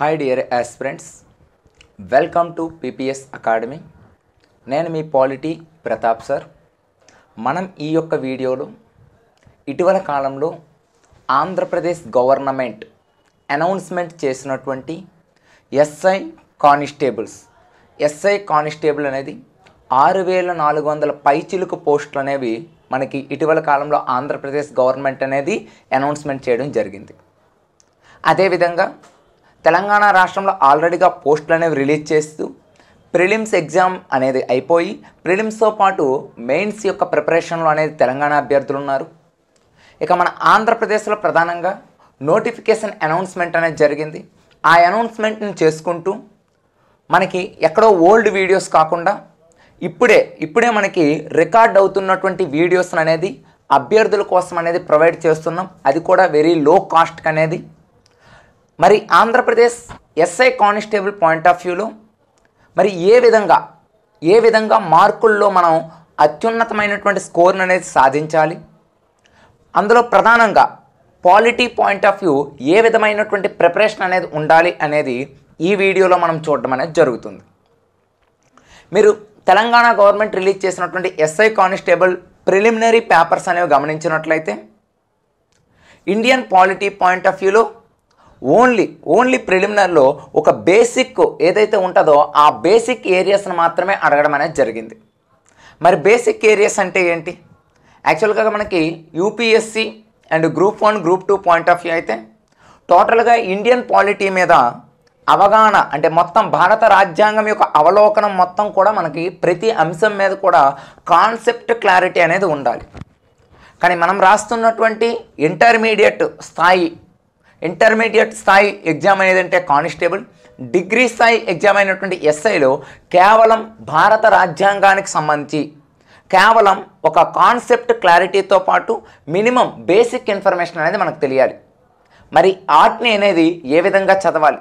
hi dear aspirants welcome to PPS academy నేను మీ polity Pratap sir మనం ఈ యొక్క వీడియోలో ఇటీవల కాలంలో ఆంధ్రప్రదేశ్ గవర్నమెంట్ అనౌన్స్మెంట్ చేసినటువంటి ఎస్ఐ కానిస్టేబుల్స్ ఎస్ఐ కానిస్టేబుల్ అనేది ఆరు వేల నాలుగు వందల పైచిలుకు పోస్టులు అనేవి మనకి ఇటీవల కాలంలో ఆంధ్రప్రదేశ్ గవర్నమెంట్ అనేది అనౌన్స్మెంట్ చేయడం జరిగింది అదేవిధంగా తెలంగాణ రాష్ట్రంలో ఆల్రెడీగా పోస్టులు అనేవి రిలీజ్ చేస్తూ ప్రిలిమ్స్ ఎగ్జామ్ అనేది అయిపోయి ప్రిలిమ్స్తో పాటు మెయిన్స్ యొక్క ప్రిపరేషన్లో అనేది తెలంగాణ అభ్యర్థులు ఉన్నారు ఇక మన ఆంధ్రప్రదేశ్లో ప్రధానంగా నోటిఫికేషన్ అనౌన్స్మెంట్ అనేది జరిగింది ఆ అనౌన్స్మెంట్ని చేసుకుంటూ మనకి ఎక్కడో ఓల్డ్ వీడియోస్ కాకుండా ఇప్పుడే ఇప్పుడే మనకి రికార్డ్ అవుతున్నటువంటి వీడియోస్ అనేది అభ్యర్థుల కోసం అనేది ప్రొవైడ్ చేస్తున్నాం అది కూడా వెరీ లో కాస్ట్ అనేది మరి Andhra Pradesh SI constable point of వ్యూలో మరి ఏ విధంగా ఏ విధంగా మార్కుల్లో మనం అత్యున్నతమైనటువంటి స్కోర్ను అనేది సాధించాలి అందులో ప్రధానంగా పాలిటీ పాయింట్ ఆఫ్ వ్యూ ఏ విధమైనటువంటి ప్రిపరేషన్ అనేది ఉండాలి అనేది ఈ వీడియోలో మనం చూడడం అనేది జరుగుతుంది మీరు తెలంగాణ గవర్నమెంట్ రిలీజ్ చేసినటువంటి ఎస్ఐ కానిస్టేబుల్ ప్రిలిమినరీ పేపర్స్ అనేవి గమనించినట్లయితే ఇండియన్ పాలిటీ పాయింట్ ఆఫ్ వ్యూలో ఓన్లీ ఓన్లీ ప్రిలిమినర్లో ఒక బేసిక్ ఏదైతే ఉంటుందో ఆ బేసిక్ ఏరియాస్ని మాత్రమే అడగడం అనేది జరిగింది మరి బేసిక్ ఏరియాస్ అంటే ఏంటి యాక్చువల్గా మనకి UPSC and group one group two point of view అయితే టోటల్గా ఇండియన్ పాలిటీ మీద అవగాహన అంటే మొత్తం భారత రాజ్యాంగం యొక్క అవలోకనం మొత్తం కూడా మనకి ప్రతి అంశం మీద కూడా కాన్సెప్ట్ క్లారిటీ అనేది ఉండాలి కానీ మనం రాస్తున్నటువంటి ఇంటర్మీడియట్ స్థాయి ఇంటర్మీడియట్ స్థాయి ఎగ్జామ్ అంటే కానిస్టేబుల్ డిగ్రీ స్థాయి ఎగ్జామ్ అయినటువంటి ఎస్ఐలో కేవలం భారత రాజ్యాంగానికి సంబంధించి కేవలం ఒక కాన్సెప్ట్ క్లారిటీతో పాటు మినిమం బేసిక్ ఇన్ఫర్మేషన్ అనేది మనకు తెలియాలి మరి ఆర్ట్ని అనేది ఏ విధంగా చదవాలి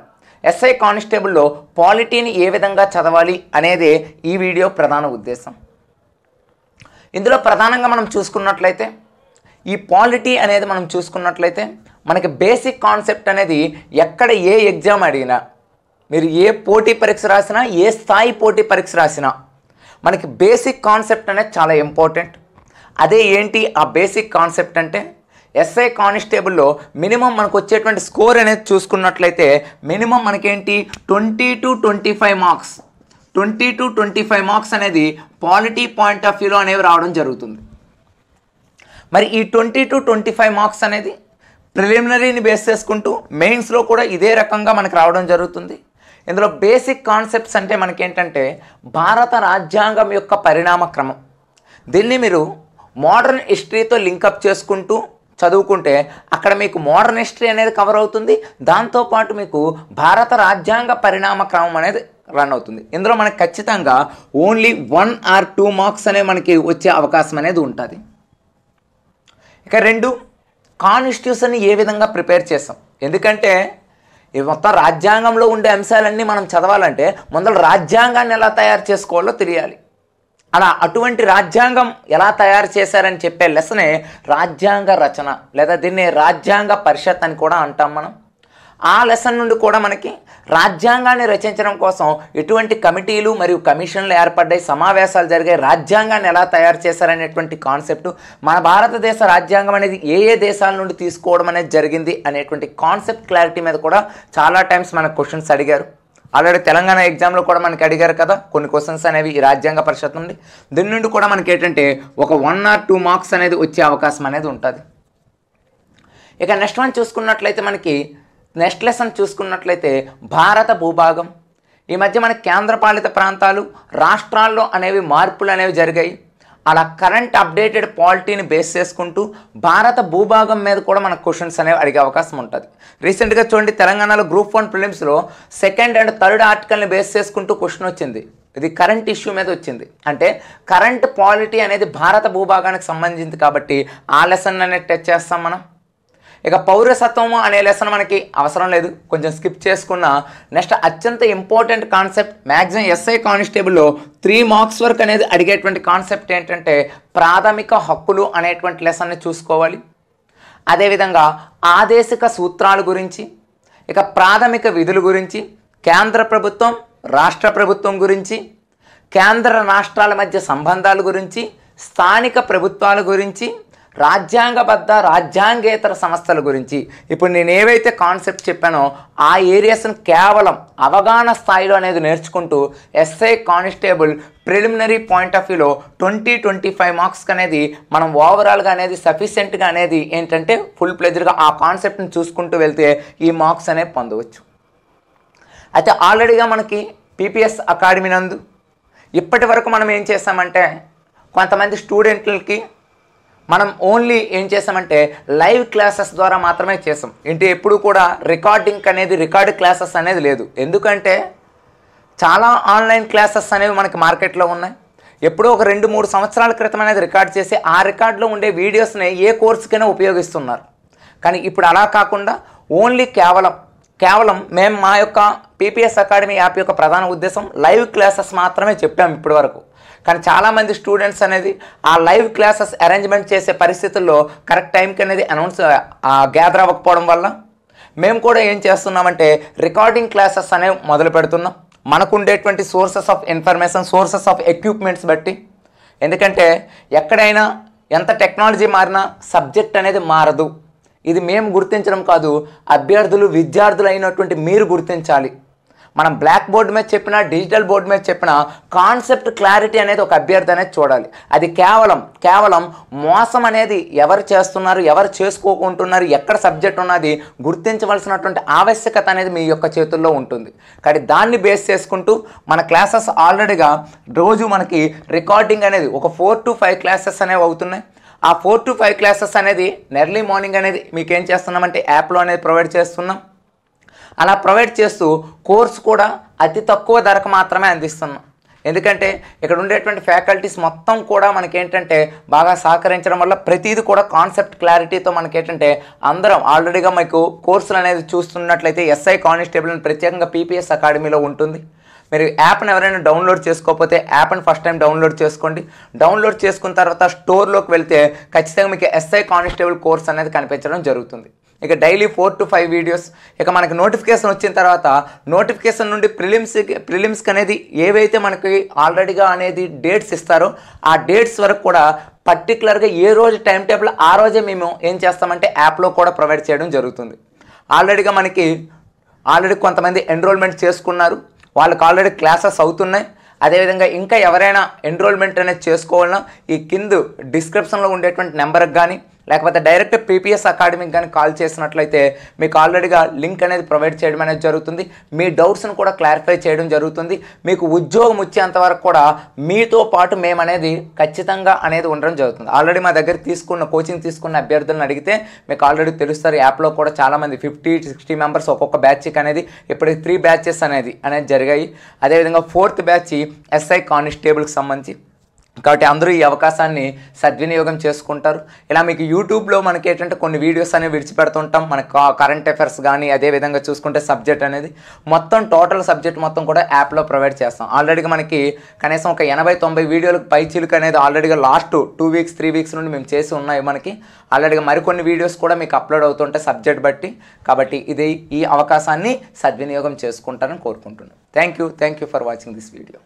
ఎస్ఐ కానిస్టేబుల్లో పాలిటీని ఏ విధంగా చదవాలి అనేదే ఈ వీడియో ప్రధాన ఉద్దేశం ఇందులో ప్రధానంగా మనం చూసుకున్నట్లయితే ఈ పాలిటీ అనేది మనం చూసుకున్నట్లయితే మనకి బేసిక్ కాన్సెప్ట్ అనేది ఎక్కడ ఏ ఎగ్జామ్ అడిగినా మీరు ఏ పోటీ పరీక్ష రాసినా ఏ స్థాయి పోటీ పరీక్ష రాసినా మనకి బేసిక్ కాన్సెప్ట్ అనేది చాలా ఇంపార్టెంట్ అదే ఏంటి ఆ బేసిక్ కాన్సెప్ట్ అంటే ఎస్ఐ కానిస్టేబుల్లో మినిమం మనకు వచ్చేటువంటి స్కోర్ అనేది చూసుకున్నట్లయితే మినిమం మనకేంటి twenty to twenty five marks twenty to twenty five marks అనేది పాలిటీ పాయింట్ ఆఫ్ వ్యూలో అనేవి రావడం జరుగుతుంది మరి ఈ twenty to twenty five marks అనేది ప్రిలిమినరీని బేస్ చేసుకుంటూ మెయిన్స్లో కూడా ఇదే రకంగా మనకు రావడం జరుగుతుంది ఇందులో బేసిక్ కాన్సెప్ట్స్ అంటే మనకేంటంటే భారత రాజ్యాంగం యొక్క పరిణామ క్రమం దీన్ని మీరు మోడర్న్ హిస్టరీతో లింకప్ చేసుకుంటూ చదువుకుంటే అక్కడ మీకు మోడర్న్ హిస్టరీ అనేది కవర్ అవుతుంది దాంతోపాటు మీకు భారత రాజ్యాంగ పరిణామ క్రమం అనేది రన్ అవుతుంది ఇందులో మనకు ఖచ్చితంగా only one or two marks అనే మనకి వచ్చే అవకాశం అనేది ఉంటుంది ఇక రెండు కాన్స్టిట్యూషన్ని ఏ విధంగా ప్రిపేర్ చేస్తాం ఎందుకంటే ఈ మొత్తం రాజ్యాంగంలో ఉండే అంశాలన్నీ మనం చదవాలంటే మొదలు రాజ్యాంగాన్ని ఎలా తయారు చేసుకోవాలో తెలియాలి అలా అటువంటి రాజ్యాంగం ఎలా తయారు చేశారని చెప్పే లెసనే రాజ్యాంగ రచన లేదా దీన్ని రాజ్యాంగ పరిషత్ అని కూడా అంటాం మనం ఆ లెసన్ నుండి కూడా మనకి రాజ్యాంగాన్ని రచించడం కోసం ఎటువంటి కమిటీలు మరియు కమిషన్లు ఏర్పడ్డాయి సమావేశాలు జరిగాయి రాజ్యాంగాన్ని ఎలా తయారు చేశారనేటువంటి కాన్సెప్ట్ మన భారతదేశ రాజ్యాంగం అనేది ఏ ఏ దేశాల నుండి తీసుకోవడం అనేది జరిగింది అనేటువంటి కాన్సెప్ట్ క్లారిటీ మీద కూడా చాలా టైమ్స్ మనకు క్వశ్చన్స్ అడిగారు ఆల్రెడీ తెలంగాణ ఎగ్జామ్లో కూడా మనకి అడిగారు కదా కొన్ని క్వశ్చన్స్ అనేవి ఈ రాజ్యాంగ పరిషత్ నుండి దీని నుండి కూడా మనకి ఏంటంటే ఒక వన్ ఆర్ టూ మార్క్స్ అనేది వచ్చే అవకాశం అనేది ఉంటుంది ఇక నెక్స్ట్ వన్ చూసుకున్నట్లయితే మనకి నెక్స్ట్ లెసన్ చూసుకున్నట్లయితే భారత భూభాగం ఈ మధ్య మన కేంద్రపాలిత ప్రాంతాలు రాష్ట్రాల్లో అనేవి మార్పులు అనేవి జరిగాయి అలా కరెంట్ అప్డేటెడ్ పాలిటీని బేస్ చేసుకుంటూ భారత భూభాగం మీద కూడా మన క్వశ్చన్స్ అనేవి అడిగే అవకాశం ఉంటుంది రీసెంట్గా చూడండి తెలంగాణలో గ్రూప్ వన్ ఫిలిమ్స్లో సెకండ్ అండ్ థర్డ్ ఆర్టికల్ని బేస్ చేసుకుంటూ క్వశ్చన్ వచ్చింది ఇది కరెంట్ ఇష్యూ మీద వచ్చింది అంటే కరెంట్ పాలిటీ అనేది భారత భూభాగానికి సంబంధించింది కాబట్టి ఆ లెసన్ అనేది టచ్ చేస్తాం మనం ఇక పౌరసత్వము అనే లెసన్ మనకి అవసరం లేదు కొంచెం స్కిప్ చేసుకున్న నెక్స్ట్ అత్యంత ఇంపార్టెంట్ కాన్సెప్ట్ మ్యాక్సిమం ఎస్ఐ కానిస్టేబుల్లో త్రీ మార్క్స్ వర్క్ అనేది అడిగేటువంటి కాన్సెప్ట్ ఏంటంటే ప్రాథమిక హక్కులు అనేటువంటి లెసన్ని చూసుకోవాలి అదేవిధంగా ఆదేశిక సూత్రాల గురించి ఇక ప్రాథమిక విధుల గురించి కేంద్ర ప్రభుత్వం రాష్ట్ర ప్రభుత్వం గురించి కేంద్ర రాష్ట్రాల మధ్య సంబంధాల గురించి స్థానిక ప్రభుత్వాల గురించి రాజ్యాంగబద్ధ రాజ్యాంగేతర సంస్థల గురించి ఇప్పుడు నేను ఏవైతే కాన్సెప్ట్ చెప్పానో ఆ ఏరియాస్ను కేవలం అవగాహన స్థాయిలో అనేది నేర్చుకుంటూ SI constable preliminary point of వ్యూలో ట్వంటీ ట్వంటీ ఫైవ్ మార్క్స్కి అనేది మనం ఓవరాల్గా అనేది సఫిషియెంట్గా అనేది ఏంటంటే ఫుల్ ప్లెజర్గా ఆ కాన్సెప్ట్ని చూసుకుంటూ వెళ్తే ఈ మార్క్స్ అనేవి పొందవచ్చు అయితే ఆల్రెడీగా మనకి పీపీఎస్ అకాడమీ నందు ఇప్పటి వరకు మనం ఏం చేస్తామంటే కొంతమంది స్టూడెంట్లకి మనం ఓన్లీ ఏం చేసామంటే లైవ్ క్లాసెస్ ద్వారా మాత్రమే చేసాం ఏంటి ఎప్పుడు కూడా రికార్డింగ్ అనేది రికార్డ్ క్లాసెస్ అనేది లేదు ఎందుకంటే చాలా ఆన్లైన్ క్లాసెస్ అనేవి మనకి మార్కెట్లో ఉన్నాయి ఎప్పుడో ఒక రెండు మూడు సంవత్సరాల క్రితం అనేది రికార్డ్ చేసి ఆ రికార్డులో ఉండే వీడియోస్ని ఏ కోర్సుకైనా ఉపయోగిస్తున్నారు కానీ ఇప్పుడు అలా కాకుండా ఓన్లీ కేవలం కేవలం మేము మా యొక్క పీపీఎస్ అకాడమీ యాప్ యొక్క ప్రధాన ఉద్దేశం లైవ్ క్లాసెస్ మాత్రమే చెప్పాము ఇప్పటి వరకు కానీ చాలామంది స్టూడెంట్స్ అనేది ఆ లైవ్ క్లాసెస్ అరేంజ్మెంట్ చేసే పరిస్థితుల్లో కరెక్ట్ టైంకి అనేది అనౌన్స్ గ్యాదర్ అవ్వకపోవడం వల్ల మేము కూడా ఏం చేస్తున్నామంటే రికార్డింగ్ క్లాసెస్ అనేవి మొదలు పెడుతున్నాం మనకుండేటువంటి sources of information sources of equipments బట్టి ఎందుకంటే ఎక్కడైనా ఎంత టెక్నాలజీ మారినా సబ్జెక్ట్ అనేది మారదు ఇది మేము గుర్తించడం కాదు అభ్యర్థులు విద్యార్థులు అయినటువంటి మీరు గుర్తించాలి మనం బ్లాక్ బోర్డు మీద చెప్పినా డిజిటల్ బోర్డు మీద చెప్పినా కాన్సెప్ట్ క్లారిటీ అనేది ఒక అభ్యర్థి అనేది చూడాలి అది కేవలం కేవలం మోసం అనేది ఎవరు చేస్తున్నారు ఎవరు చేసుకోకుంటున్నారు ఎక్కడ సబ్జెక్ట్ ఉన్నది గుర్తించవలసినటువంటి ఆవశ్యకత అనేది మీ యొక్క చేతుల్లో ఉంటుంది కానీ దాన్ని బేస్ చేసుకుంటూ మన క్లాసెస్ ఆల్రెడీగా రోజు మనకి రికార్డింగ్ అనేది ఒక ఫోర్ టు ఫైవ్ క్లాసెస్ అనేవి అవుతున్నాయి ఆ ఫోర్ టు ఫైవ్ క్లాసెస్ అనేది ఎర్లీ మార్నింగ్ అనేది మీకు ఏం చేస్తున్నామంటే యాప్లో అనేది ప్రొవైడ్ చేస్తున్నాం అలా ప్రొవైడ్ చేస్తూ కోర్స్ కూడా అతి తక్కువ ధరకు మాత్రమే అందిస్తున్నాం ఎందుకంటే ఇక్కడ ఉండేటువంటి ఫ్యాకల్టీస్ మొత్తం కూడా మనకేంటంటే బాగా సహకరించడం వల్ల ప్రతిదీ కూడా కాన్సెప్ట్ క్లారిటీతో మనకేంటంటే అందరం ఆల్రెడీగా మీకు కోర్సులు అనేది చూస్తున్నట్లయితే ఎస్ఐ కానిస్టేబుల్ ప్రత్యేకంగా పీపీఎస్ అకాడమీలో ఉంటుంది మీరు యాప్ను ఎవరైనా డౌన్లోడ్ చేసుకోకపోతే యాప్ని ఫస్ట్ టైం డౌన్లోడ్ చేసుకోండి డౌన్లోడ్ చేసుకున్న తర్వాత స్టోర్లోకి వెళ్తే ఖచ్చితంగా మీకు ఎస్ఐ కానిస్టేబుల్ కోర్స్ అనేది కనిపించడం జరుగుతుంది ఇక daily four to five videos ఇక మనకి నోటిఫికేషన్ వచ్చిన తర్వాత నోటిఫికేషన్ నుండి ప్రిలిమ్స్ ప్రిలిమ్స్కి అనేది ఏవైతే మనకి ఆల్రెడీగా అనేది డేట్స్ ఇస్తారో ఆ డేట్స్ వరకు కూడా పర్టికులర్గా ఏ రోజు టైం టేబుల్ ఆ రోజే మేము ఏం చేస్తామంటే యాప్లో కూడా ప్రొవైడ్ చేయడం జరుగుతుంది ఆల్రెడీగా మనకి ఆల్రెడీ కొంతమంది ఎన్రోల్మెంట్ చేసుకున్నారు వాళ్ళకి ఆల్రెడీ క్లాసెస్ అవుతున్నాయి అదేవిధంగా ఇంకా ఎవరైనా ఎన్రోల్మెంట్ అనేది చేసుకోవాలన్నా ఈ కింద డిస్క్రిప్షన్లో ఉండేటువంటి నెంబర్కి కానీ లేకపోతే డైరెక్ట్ పీపీఎస్ అకాడమీకి కానీ కాల్ చేసినట్లయితే మీకు ఆల్రెడీగా లింక్ అనేది ప్రొవైడ్ చేయడం అనేది జరుగుతుంది మీ డౌట్స్ను కూడా క్లారిఫై చేయడం జరుగుతుంది మీకు ఉద్యోగం వచ్చేంత వరకు కూడా మీతో పాటు మేము అనేది ఖచ్చితంగా అనేది ఉండడం జరుగుతుంది ఆల్రెడీ మా దగ్గర తీసుకున్న కోచింగ్ తీసుకున్న అభ్యర్థులను అడిగితే మీకు ఆల్రెడీ తెలుస్తారు యాప్లో కూడా చాలామంది ఫిఫ్టీ సిక్స్టీ మెంబర్స్ ఒక్కొక్క బ్యాచ్కి అనేది ఇప్పటికి త్రీ బ్యాచెస్ అనేది అనేది జరిగాయి అదేవిధంగా ఫోర్త్ బ్యాచ్ ఎస్ఐ కానిస్టేబుల్కి సంబంధించి కాబట్టి అందరూ ఈ అవకాశాన్ని సద్వినియోగం చేసుకుంటారు ఇలా మీకు యూట్యూబ్లో మనకి ఏంటంటే కొన్ని వీడియోస్ అనేవి విడిచిపెడుతుంటాం మన కరెంట్ అఫేర్స్ కానీ అదేవిధంగా చూసుకుంటే సబ్జెక్ట్ అనేది మొత్తం టోటల్ సబ్జెక్ట్ మొత్తం కూడా యాప్లో ప్రొవైడ్ చేస్తాం ఆల్రెడీగా మనకి కనీసం ఒక ఎనభై తొంభై వీడియోలకు పై చిలుక అనేది ఆల్రెడీగా last two weeks three weeks నుండి మేము చేసి ఉన్నాయి మనకి ఆల్రెడీగా మరికొన్ని వీడియోస్ కూడా మీకు అప్లోడ్ అవుతుంటాయి సబ్జెక్ట్ బట్టి కాబట్టి ఇది ఈ అవకాశాన్ని సద్వినియోగం చేసుకుంటారని కోరుకుంటున్నాను thank you thank you for watching this video